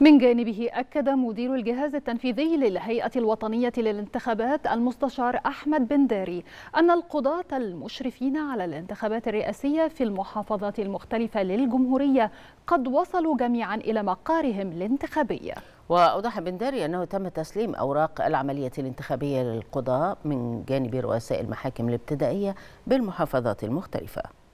من جانبه أكد مدير الجهاز التنفيذي للهيئة الوطنية للانتخابات المستشار أحمد بن داري أن القضاة المشرفين على الانتخابات الرئاسية في المحافظات المختلفة للجمهورية قد وصلوا جميعا إلى مقارهم الانتخابي وأوضح بن داري أنه تم تسليم أوراق العملية الانتخابية للقضاء من جانب رؤساء المحاكم الابتدائية بالمحافظات المختلفة